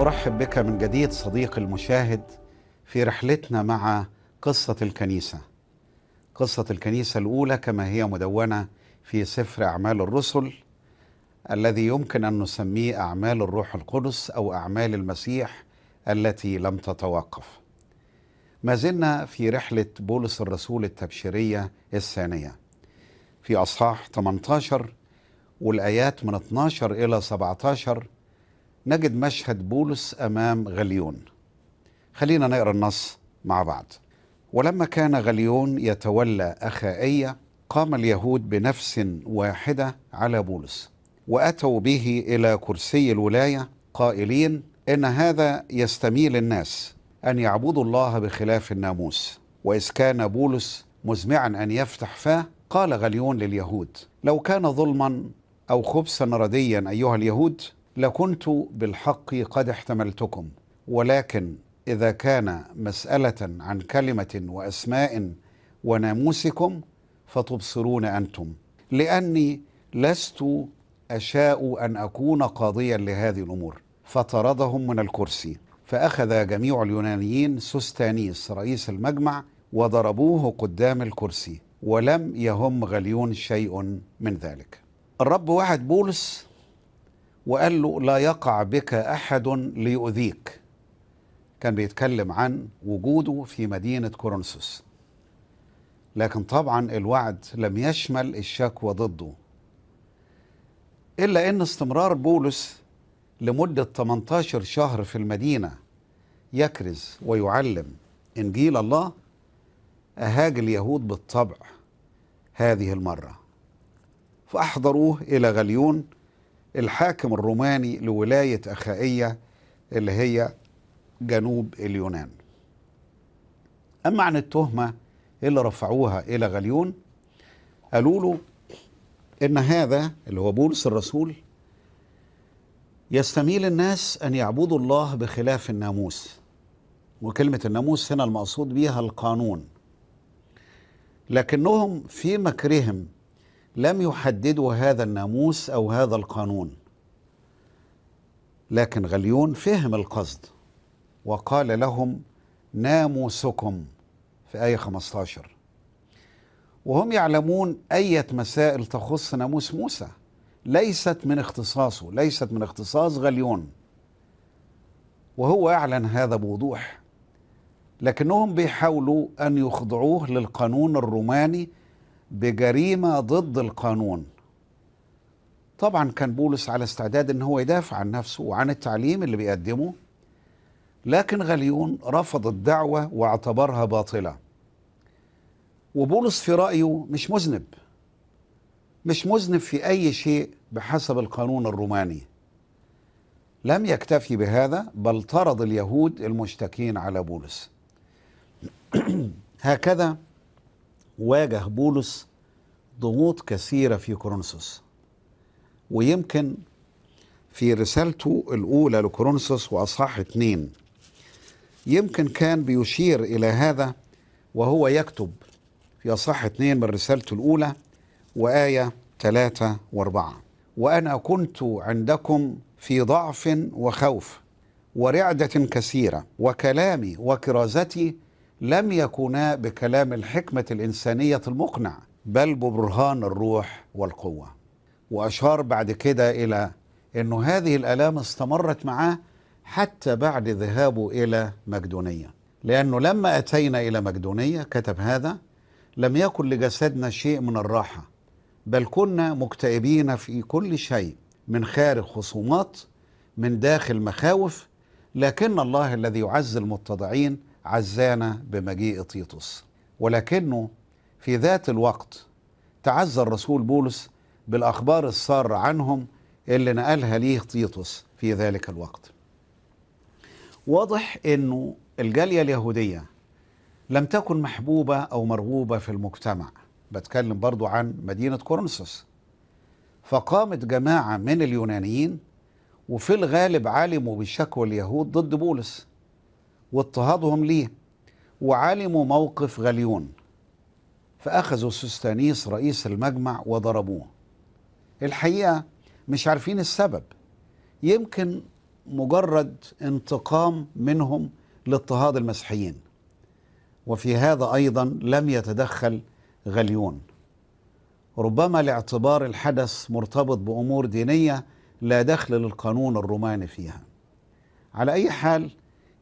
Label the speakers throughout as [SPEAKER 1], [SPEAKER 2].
[SPEAKER 1] ارحب بك من جديد صديقي المشاهد في رحلتنا مع قصه الكنيسه قصه الكنيسه الاولى كما هي مدونه في سفر اعمال الرسل الذي يمكن ان نسميه اعمال الروح القدس او اعمال المسيح التي لم تتوقف. ما زلنا في رحله بولس الرسول التبشيريه الثانيه. في اصحاح 18 والايات من 12 الى 17 نجد مشهد بولس امام غليون. خلينا نقرا النص مع بعض. ولما كان غليون يتولى اخائيه قام اليهود بنفس واحده على بولس واتوا به الى كرسي الولايه قائلين ان هذا يستميل الناس ان يعبدوا الله بخلاف الناموس واذ كان بولس مزمعا ان يفتح فاه قال غليون لليهود لو كان ظلما او خبثا رديا ايها اليهود لكنت بالحق قد احتملتكم ولكن اذا كان مساله عن كلمه واسماء وناموسكم فتبصرون انتم لاني لست أشاء أن أكون قاضيا لهذه الأمور فطردهم من الكرسي فأخذ جميع اليونانيين سوستانيس رئيس المجمع وضربوه قدام الكرسي ولم يهم غليون شيء من ذلك الرب وعد بولس وقال له لا يقع بك أحد ليؤذيك كان بيتكلم عن وجوده في مدينة كورنثوس لكن طبعا الوعد لم يشمل الشكوى ضده إلا أن استمرار بولس لمدة 18 شهر في المدينة يكرز ويعلم إنجيل الله أهاج اليهود بالطبع هذه المرة فأحضروه إلى غليون الحاكم الروماني لولاية أخائية اللي هي جنوب اليونان أما عن التهمة اللي رفعوها إلى غليون قالوا له ان هذا اللي هو بولس الرسول يستميل الناس ان يعبدوا الله بخلاف الناموس وكلمه الناموس هنا المقصود بيها القانون لكنهم في مكرهم لم يحددوا هذا الناموس او هذا القانون لكن غليون فهم القصد وقال لهم ناموسكم في آية 15 وهم يعلمون أية مسائل تخص ناموس موسى ليست من اختصاصه ليست من اختصاص غليون وهو يعلن هذا بوضوح لكنهم بيحاولوا أن يخضعوه للقانون الروماني بجريمة ضد القانون طبعا كان بولس على استعداد ان هو يدافع عن نفسه وعن التعليم اللي بيقدمه لكن غليون رفض الدعوه واعتبرها باطله وبولس في رأيه مش مذنب مش مذنب في أي شيء بحسب القانون الروماني لم يكتفي بهذا بل طرد اليهود المشتكين على بولس هكذا واجه بولس ضغوط كثيرة في كورنثوس ويمكن في رسالته الأولى لكورنثوس وأصحاح اثنين يمكن كان بيشير إلى هذا وهو يكتب في أصح اثنين من رسالته الأولى وآية ثلاثة وأربعة وأنا كنت عندكم في ضعف وخوف ورعدة كثيرة وكلامي وكرازتي لم يكونا بكلام الحكمة الإنسانية المقنع بل ببرهان الروح والقوة وأشار بعد كده إلى أنه هذه الآلام استمرت معاه حتى بعد ذهابه إلى مقدونية لأنه لما أتينا إلى مقدونية كتب هذا لم يكن لجسدنا شيء من الراحه بل كنا مكتئبين في كل شيء من خارج خصومات من داخل مخاوف لكن الله الذي يعز المتضعين عزانا بمجيء تيتوس ولكنه في ذات الوقت تعزى الرسول بولس بالاخبار الساره عنهم اللي نقلها ليه تيتوس في ذلك الوقت واضح انه الجاليه اليهوديه لم تكن محبوبة أو مرغوبة في المجتمع بتكلم برضو عن مدينة كورنثوس فقامت جماعة من اليونانيين وفي الغالب علموا بشكوى اليهود ضد بولس واضطهادهم ليه وعلموا موقف غليون فأخذوا سستانيس رئيس المجمع وضربوه الحقيقة مش عارفين السبب يمكن مجرد انتقام منهم لاضطهاد المسيحيين وفي هذا أيضا لم يتدخل غليون ربما لاعتبار الحدث مرتبط بأمور دينية لا دخل للقانون الروماني فيها على أي حال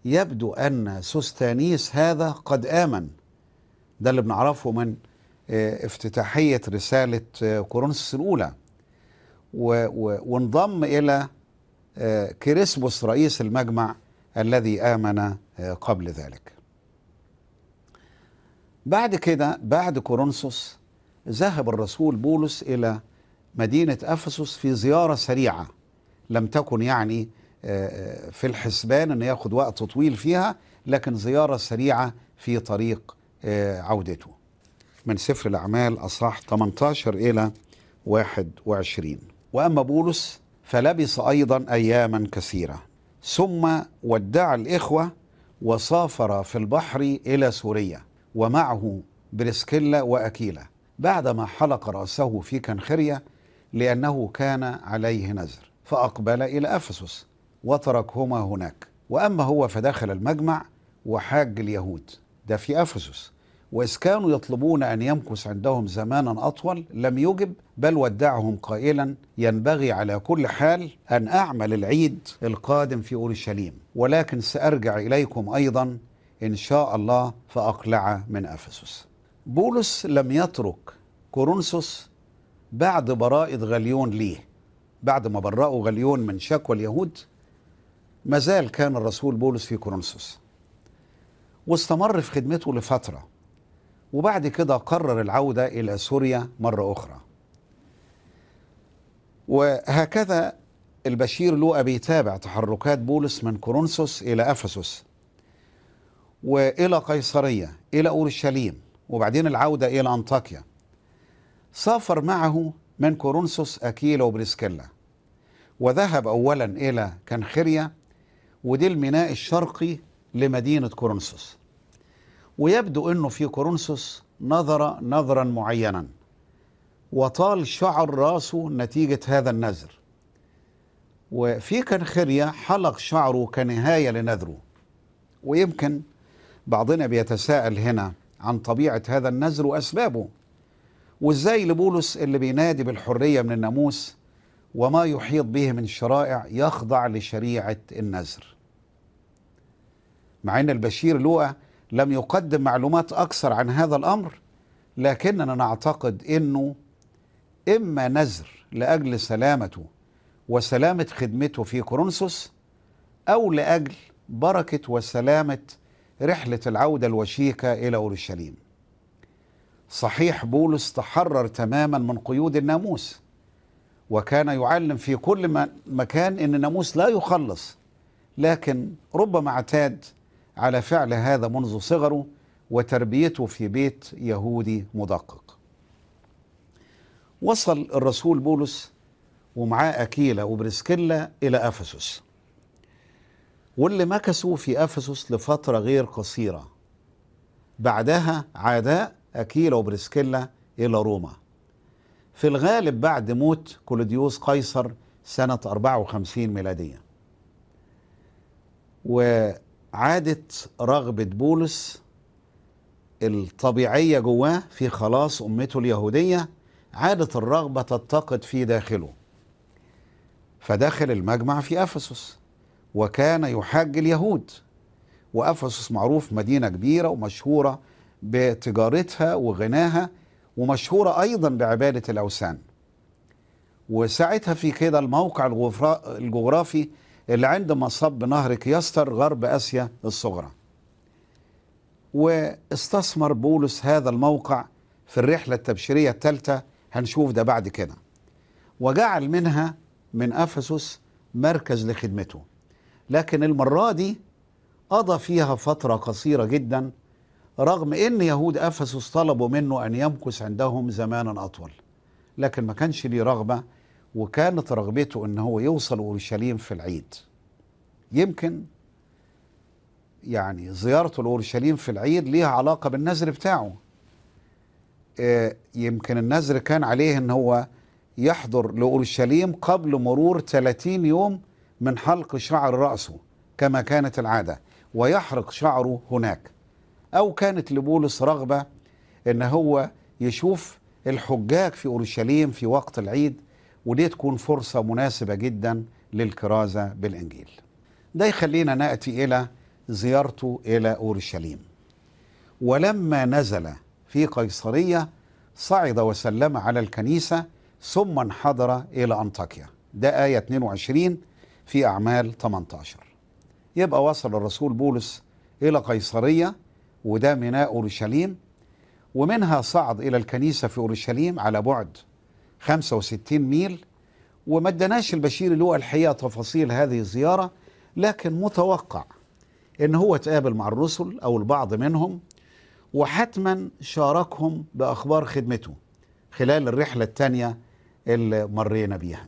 [SPEAKER 1] يبدو أن سوستانيس هذا قد آمن ده اللي بنعرفه من آه، افتتاحية رسالة آه، كورنثوس الأولى وانضم إلى آه، كريسبوس رئيس المجمع الذي آمن قبل ذلك بعد كده بعد كورنثوس ذهب الرسول بولس إلى مدينة أفسس في زيارة سريعة لم تكن يعني آه، آه، في الحسبان أن ياخد وقت طويل فيها لكن زيارة سريعة في طريق آه، عودته من سفر الأعمال أصح 18 إلى 21 وأما بولس فلبث أيضا أياما كثيرة ثم ودع الإخوة وسافر في البحر إلى سوريا ومعه بريسكيلا وأكيلا بعدما حلق رأسه في كنخرية لأنه كان عليه نذر فأقبل إلى أفسس وتركهما هناك وأما هو فدخل المجمع وحاج اليهود ده في أفسس وإذ كانوا يطلبون أن يمكث عندهم زمانا أطول لم يجب بل ودعهم قائلا ينبغي على كل حال أن أعمل العيد القادم في أورشليم ولكن سأرجع إليكم أيضا إن شاء الله فأقلع من أفسس بولس لم يترك كورنثوس بعد براءة غليون ليه بعد ما برأوا غليون من شكوى اليهود ما زال كان الرسول بولس في كورنثوس واستمر في خدمته لفترة وبعد كده قرر العودة إلى سوريا مرة أخرى وهكذا البشير لوقا بيتابع تحركات بولس من كورنثوس إلى أفسس والى قيصريه الى اورشليم وبعدين العوده الى انطاكيا سافر معه من كورنثوس اكيلا وبريسكيلا وذهب اولا الى كنخريا ودي الميناء الشرقي لمدينه كورنثوس ويبدو انه في كورنثوس نظر نظرا معينا وطال شعر راسه نتيجه هذا النذر وفي كنخريا حلق شعره كنهايه لنذره ويمكن بعضنا بيتساءل هنا عن طبيعة هذا النزل وأسبابه وإزاي لبولس اللي بينادي بالحرية من الناموس وما يحيط به من شرائع يخضع لشريعة النذر مع أن البشير لوقا لم يقدم معلومات أكثر عن هذا الأمر لكننا نعتقد أنه إما نذر لأجل سلامته وسلامة خدمته في كورنثوس أو لأجل بركة وسلامة رحلة العودة الوشيكة إلى أورشليم صحيح بولس تحرر تماما من قيود الناموس وكان يعلم في كل مكان أن الناموس لا يخلص لكن ربما اعتاد على فعل هذا منذ صغره وتربيته في بيت يهودي مدقق وصل الرسول بولس ومعاه أكيلا وبرسكيلا إلى أفسس واللي مكثوا في افسس لفتره غير قصيره بعدها عادا اكيلا وبرسكيلا الى روما في الغالب بعد موت كلوديوس قيصر سنه 54 ميلاديه وعادت رغبه بولس الطبيعيه جواه في خلاص امته اليهوديه عادت الرغبه تتقد في داخله فدخل المجمع في افسس وكان يحاج اليهود وأفسس معروف مدينة كبيرة ومشهورة بتجارتها وغناها ومشهورة أيضا بعبادة الأوثان وساعتها في كده الموقع الجغرافي اللي عند مصب نهر كيستر غرب آسيا الصغرى واستثمر بولس هذا الموقع في الرحلة التبشيرية الثالثة هنشوف ده بعد كده وجعل منها من أفسس مركز لخدمته لكن المرة دي قضى فيها فترة قصيرة جدا رغم ان يهود افسس طلبوا منه ان يمكث عندهم زمانا اطول لكن ما كانش ليه رغبه وكانت رغبته ان هو يوصل اورشليم في العيد يمكن يعني زيارته لاورشليم في العيد ليها علاقه بالنذر بتاعه آه، يمكن النذر كان عليه ان هو يحضر لاورشليم قبل مرور 30 يوم من حلق شعر رأسه كما كانت العادة ويحرق شعره هناك أو كانت لبولس رغبة إن هو يشوف الحجاج في أورشليم في وقت العيد ودي تكون فرصة مناسبة جدا للكرازة بالإنجيل ده يخلينا نأتي إلى زيارته إلى أورشليم ولما نزل في قيصرية صعد وسلم على الكنيسة ثم انحدر إلى أنطاكيا ده آية 22 في أعمال 18 يبقى وصل الرسول بولس إلى قيصرية وده ميناء أورشليم ومنها صعد إلى الكنيسة في أورشليم على بعد 65 ميل وما اداناش البشير هو الحقيقة تفاصيل هذه الزيارة لكن متوقع إن هو تقابل مع الرسل أو البعض منهم وحتما شاركهم بأخبار خدمته خلال الرحلة الثانية اللي مرينا بيها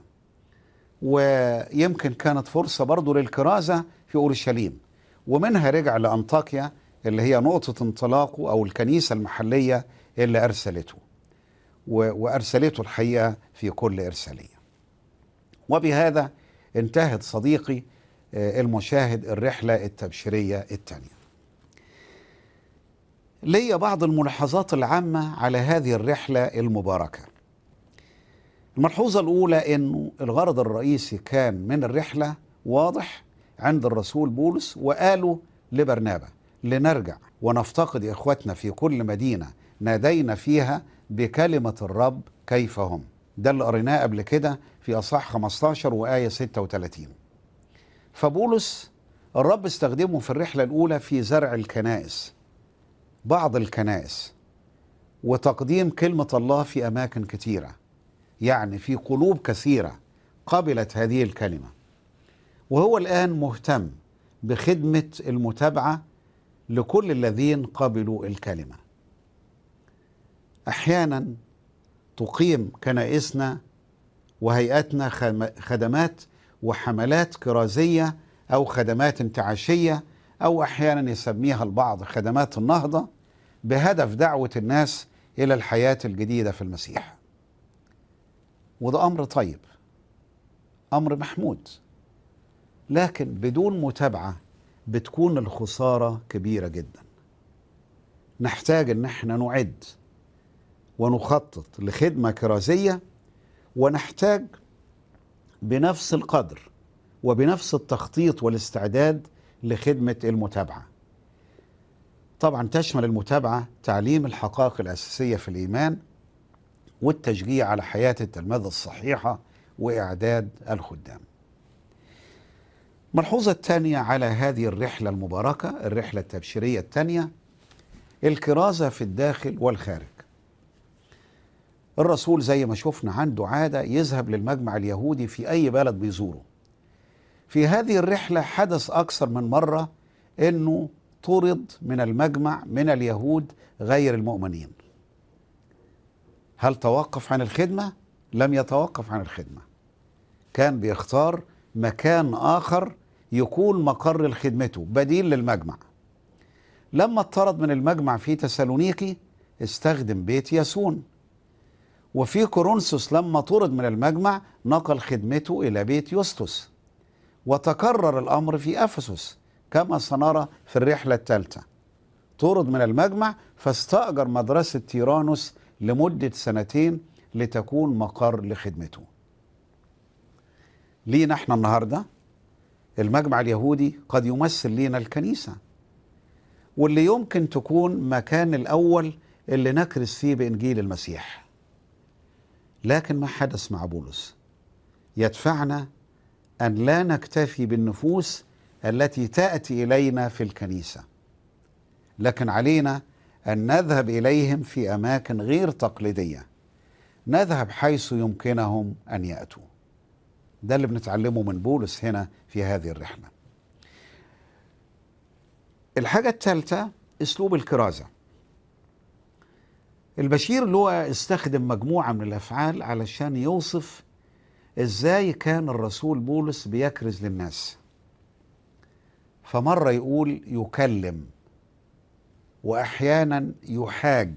[SPEAKER 1] ويمكن كانت فرصة برضه للكرازة في أورشليم ومنها رجع لأنطاكيا اللي هي نقطة انطلاقه أو الكنيسة المحلية اللي أرسلته وأرسلته الحقيقة في كل إرسالية وبهذا انتهت صديقي آه، المشاهد الرحلة التبشيرية الثانية لي بعض الملاحظات العامة على هذه الرحلة المباركة الملحوظة الأولى أنه الغرض الرئيسي كان من الرحلة واضح عند الرسول بولس وقالوا لبرنابا لنرجع ونفتقد إخوتنا في كل مدينة نادينا فيها بكلمة الرب كيف هم ده اللي قريناه قبل كده في أصح 15 وآية 36 فبولس الرب استخدمه في الرحلة الأولى في زرع الكنائس بعض الكنائس وتقديم كلمة الله في أماكن كثيره يعني في قلوب كثيرة قبلت هذه الكلمة وهو الآن مهتم بخدمة المتابعة لكل الذين قبلوا الكلمة أحيانا تقيم كنائسنا وهيئاتنا خدمات وحملات كرازية أو خدمات انتعاشية أو أحيانا يسميها البعض خدمات النهضة بهدف دعوة الناس إلى الحياة الجديدة في المسيح وده امر طيب امر محمود لكن بدون متابعه بتكون الخساره كبيره جدا نحتاج ان احنا نعد ونخطط لخدمه كرازيه ونحتاج بنفس القدر وبنفس التخطيط والاستعداد لخدمه المتابعه طبعا تشمل المتابعه تعليم الحقائق الاساسيه في الايمان والتشجيع على حياة التلمذة الصحيحة وإعداد الخدام ملحوظة الثانية على هذه الرحلة المباركة الرحلة التبشيرية الثانية الكرازة في الداخل والخارج الرسول زي ما شفنا عنده عادة يذهب للمجمع اليهودي في أي بلد بيزوره في هذه الرحلة حدث أكثر من مرة أنه طرد من المجمع من اليهود غير المؤمنين هل توقف عن الخدمة؟ لم يتوقف عن الخدمة كان بيختار مكان آخر يكون مقر لخدمته بديل للمجمع لما اطرد من المجمع في تسالونيكي استخدم بيت ياسون وفي كورنثوس لما طرد من المجمع نقل خدمته إلى بيت يوستوس وتكرر الأمر في أفسس كما سنرى في الرحلة الثالثة طرد من المجمع فاستأجر مدرسة تيرانوس لمدة سنتين لتكون مقر لخدمته لينا احنا النهاردة المجمع اليهودي قد يمثل لينا الكنيسة واللي يمكن تكون مكان الأول اللي نكرس فيه بإنجيل المسيح لكن ما حدث مع بولس يدفعنا أن لا نكتفي بالنفوس التي تأتي إلينا في الكنيسة لكن علينا أن نذهب إليهم في أماكن غير تقليدية نذهب حيث يمكنهم أن يأتوا ده اللي بنتعلمه من بولس هنا في هذه الرحلة الحاجة الثالثة أسلوب الكرازة البشير اللي هو استخدم مجموعة من الأفعال علشان يوصف إزاي كان الرسول بولس بيكرز للناس فمرة يقول يكلم واحيانا يحاج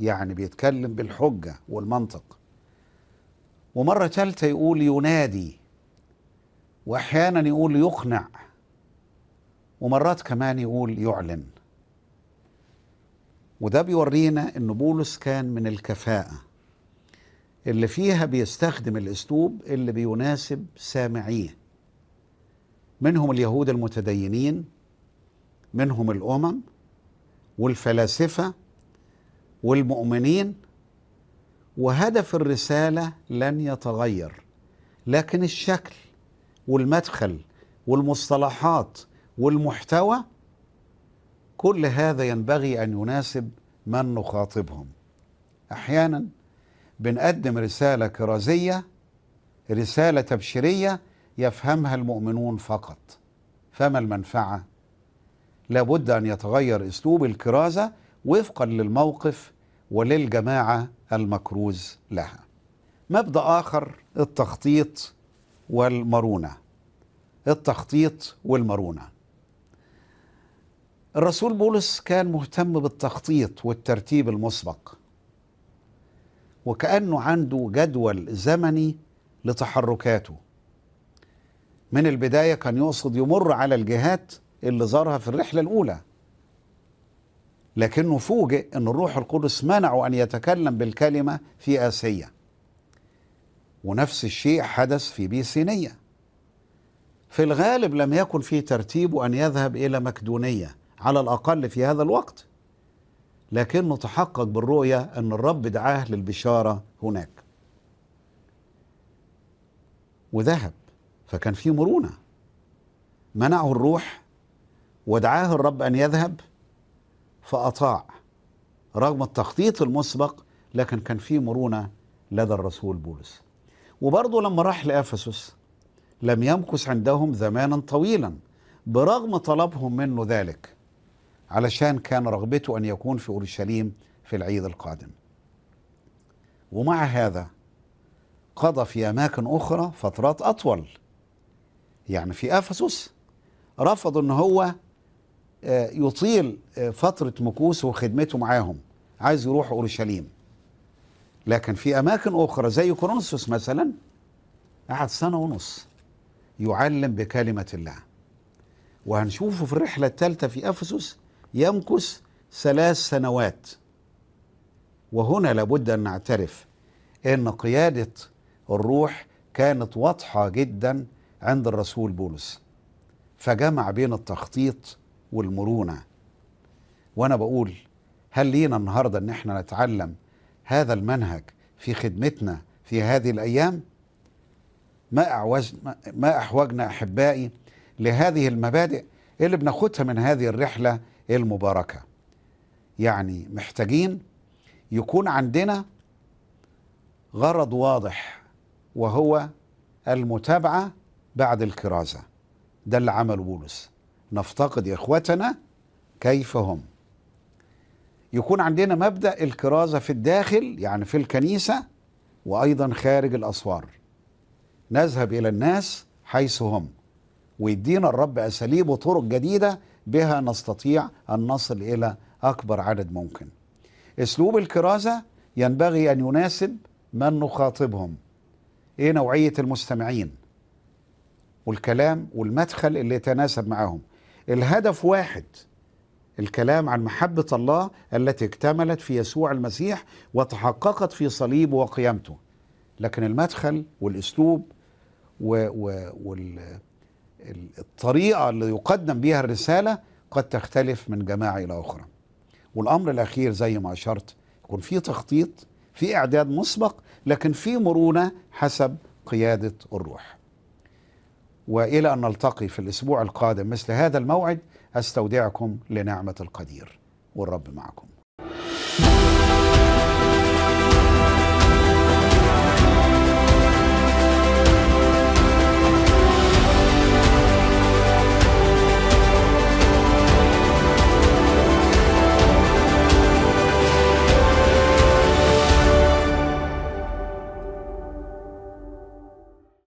[SPEAKER 1] يعني بيتكلم بالحجه والمنطق ومره ثالثه يقول ينادي واحيانا يقول يقنع ومرات كمان يقول يعلن وده بيورينا ان بولس كان من الكفاءه اللي فيها بيستخدم الاسلوب اللي بيناسب سامعيه منهم اليهود المتدينين منهم الامم والفلاسفه والمؤمنين وهدف الرساله لن يتغير لكن الشكل والمدخل والمصطلحات والمحتوى كل هذا ينبغي ان يناسب من نخاطبهم احيانا بنقدم رساله كرازيه رساله تبشيريه يفهمها المؤمنون فقط فما المنفعه لابد أن يتغير أسلوب الكرازة وفقا للموقف وللجماعة المكروز لها مبدأ آخر التخطيط والمرونة التخطيط والمرونة الرسول بولس كان مهتم بالتخطيط والترتيب المسبق وكأنه عنده جدول زمني لتحركاته من البداية كان يقصد يمر على الجهات اللي زارها في الرحلة الأولى لكنه فوجئ أن الروح القدس منعه أن يتكلم بالكلمة في آسية ونفس الشيء حدث في بيسينية في الغالب لم يكن في ترتيبه أن يذهب إلى مكدونية على الأقل في هذا الوقت لكنه تحقق بالرؤية أن الرب دعاه للبشارة هناك وذهب فكان في مرونة منعه الروح ودعاه الرب أن يذهب فأطاع رغم التخطيط المسبق لكن كان في مرونة لدى الرسول بولس وبرضه لما راح لأفسس لم يمكث عندهم زمانا طويلا برغم طلبهم منه ذلك علشان كان رغبته أن يكون في أورشليم في العيد القادم ومع هذا قضى في أماكن أخرى فترات أطول يعني في أفسس رفض أن هو آه، يطيل آه، فترة مكوسه وخدمته معاهم عايز يروح أورشليم لكن في أماكن أخرى زي كورنثوس مثلا قعد سنة ونص يعلم بكلمة الله وهنشوفه في الرحلة الثالثة في أفسس يمكث ثلاث سنوات وهنا لابد أن نعترف أن قيادة الروح كانت واضحة جدا عند الرسول بولس فجمع بين التخطيط والمرونه وانا بقول هل لينا النهارده ان احنا نتعلم هذا المنهج في خدمتنا في هذه الايام ما ما احوجنا احبائي لهذه المبادئ اللي بناخدها من هذه الرحله المباركه يعني محتاجين يكون عندنا غرض واضح وهو المتابعه بعد الكرازه ده اللي عمله بولس نفتقد إخوتنا كيف هم يكون عندنا مبدأ الكرازة في الداخل يعني في الكنيسة وأيضا خارج الأسوار نذهب إلى الناس حيث هم ويدينا الرب أساليب وطرق جديدة بها نستطيع أن نصل إلى أكبر عدد ممكن أسلوب الكرازة ينبغي أن يناسب من نخاطبهم إيه نوعية المستمعين والكلام والمدخل اللي يتناسب معهم الهدف واحد الكلام عن محبة الله التي اكتملت في يسوع المسيح وتحققت في صليبه وقيامته لكن المدخل والأسلوب والطريقة اللي يقدم بها الرسالة قد تختلف من جماعة إلى أخرى والأمر الأخير زي ما أشرت يكون في تخطيط في إعداد مسبق لكن في مرونة حسب قيادة الروح والى ان نلتقي في الاسبوع القادم مثل هذا الموعد استودعكم لنعمه القدير والرب معكم